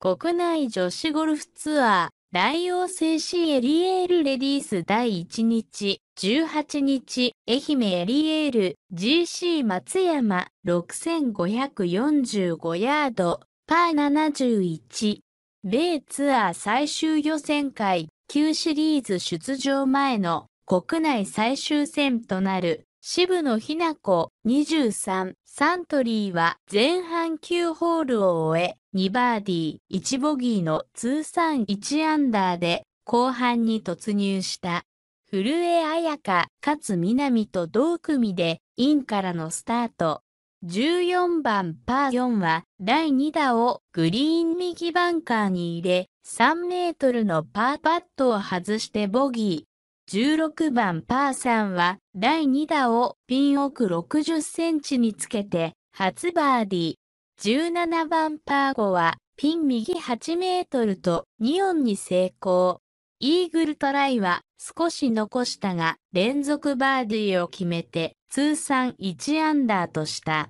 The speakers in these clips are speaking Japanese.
国内女子ゴルフツアー、大王製紙エリエールレディース第1日、18日、愛媛エリエール GC 松山6545ヤード、パー71。米ツアー最終予選会旧シリーズ出場前の国内最終戦となる渋野日向子23サントリーは前半9ホールを終え2バーディー、1ボギーの通算1アンダーで後半に突入した。古江彩佳、勝みなみと同組でインからのスタート。14番パー4は第2打をグリーン右バンカーに入れ3メートルのパーパットを外してボギー。16番パー3は第2打をピン奥60センチにつけて初バーディー。17番パー5はピン右8メートルと2音に成功。イーグルトライは少し残したが連続バーディーを決めて通算1アンダーとした。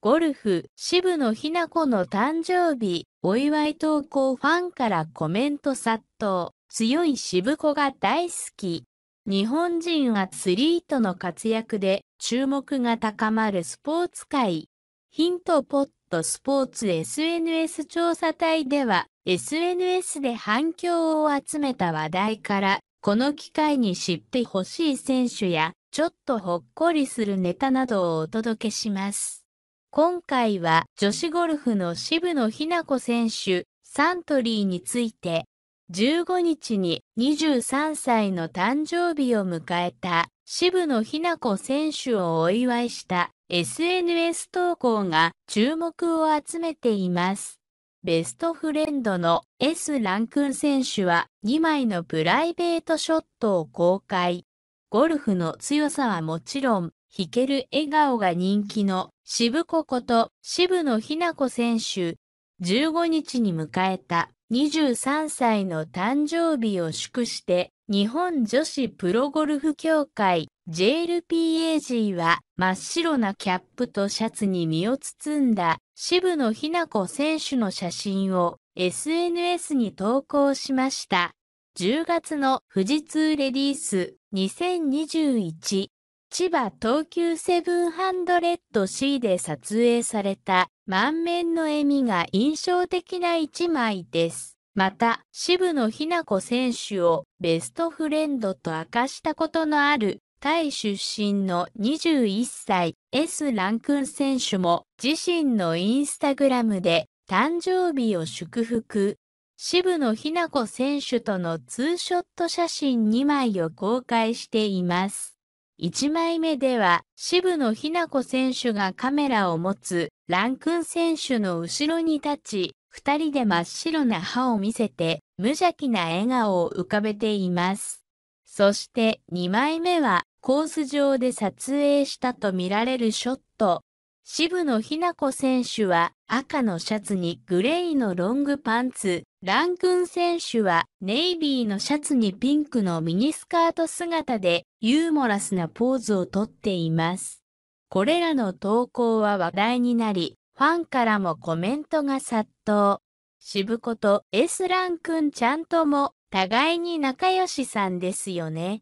ゴルフ、渋野日向子の誕生日、お祝い投稿ファンからコメント殺到。強い渋子が大好き。日本人アスリートの活躍で注目が高まるスポーツ界。ヒントポット。スポーツ SNS 調査隊では、SNS で反響を集めた話題から、この機会に知ってほしい選手や、ちょっとほっこりするネタなどをお届けします。今回は女子ゴルフの渋野日向子選手、サントリーについて、15日に23歳の誕生日を迎えた渋野日向子選手をお祝いした SNS 投稿が注目を集めています。ベストフレンドの S ランクン選手は2枚のプライベートショットを公開。ゴルフの強さはもちろん、弾ける笑顔が人気の渋子こと渋野日な子選手。15日に迎えた23歳の誕生日を祝して日本女子プロゴルフ協会 JLPAG は真っ白なキャップとシャツに身を包んだ渋野日向子選手の写真を SNS に投稿しました。10月の富士通レディース2021千葉東急セブンハンドレッド C で撮影された満面の笑みが印象的な一枚です。また、渋野日向子選手をベストフレンドと明かしたことのあるタイ出身の21歳 S ランクン選手も自身のインスタグラムで誕生日を祝福。渋野日向子選手とのツーショット写真2枚を公開しています。1枚目では渋野日向子選手がカメラを持つランクン選手の後ろに立ち、2人で真っ白な歯を見せて無邪気な笑顔を浮かべています。そして2枚目はコース上で撮影したとみられるショット。渋野日な子選手は赤のシャツにグレーのロングパンツ、ランクン選手はネイビーのシャツにピンクのミニスカート姿でユーモラスなポーズをとっています。これらの投稿は話題になり、ファンからもコメントが殺到。渋子と S ランクンちゃんとも互いに仲良しさんですよね。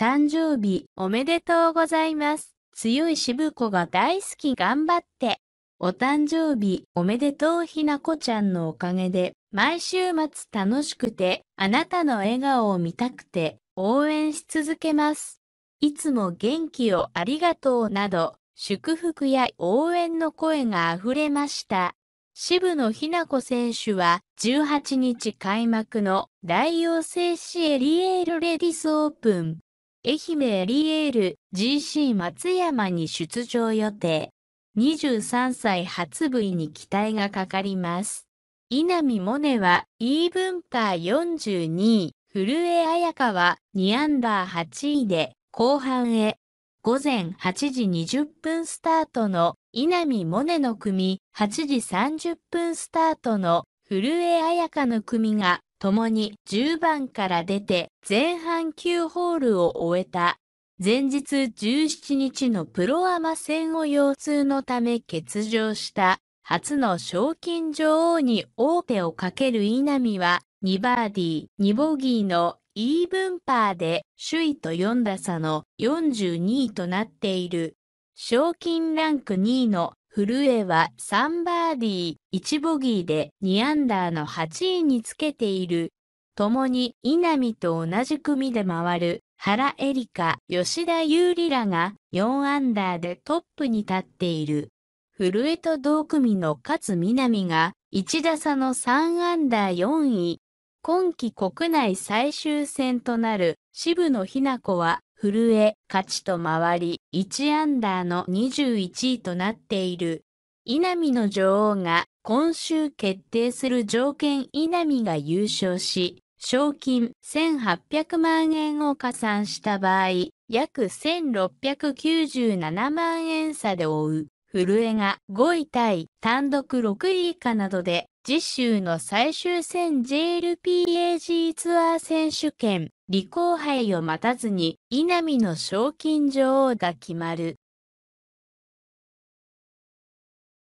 誕生日おめでとうございます。強い渋子が大好き頑張って。お誕生日おめでとうひなこちゃんのおかげで、毎週末楽しくて、あなたの笑顔を見たくて、応援し続けます。いつも元気をありがとうなど、祝福や応援の声が溢れました。渋野ひな子選手は18日開幕の大王製紙エリエールレディスオープン愛媛エリエール GC 松山に出場予定。23歳初 V に期待がかかります。稲見萌音は E 分パー42位、古江彩香は2アンダー8位で後半へ。午前8時20分スタートの稲見萌音の組、8時30分スタートの古江彩香の組が共に10番から出て前半9ホールを終えた。前日17日のプロアマ戦を腰痛のため欠場した初の賞金女王に王手をかける稲見は2バーディー2ボギーのイーブンパーで首位と4打差の42位となっている。賞金ランク2位の古江は3バーディー、1ボギーで2アンダーの8位につけている。共に稲見と同じ組で回る原エリカ、吉田優里らが4アンダーでトップに立っている。古江と同組の勝みなみが1打差の3アンダー4位。今季国内最終戦となる渋野日向子は古江、勝ちと回り、1アンダーの21位となっている。稲見の女王が今週決定する条件稲見が優勝し、賞金1800万円を加算した場合、約1697万円差で追う。古江が5位タイ、単独6位以下などで、次週の最終戦 JLPAG ツアー選手権李後輩を待たずに、稲見の賞金女王が決まる。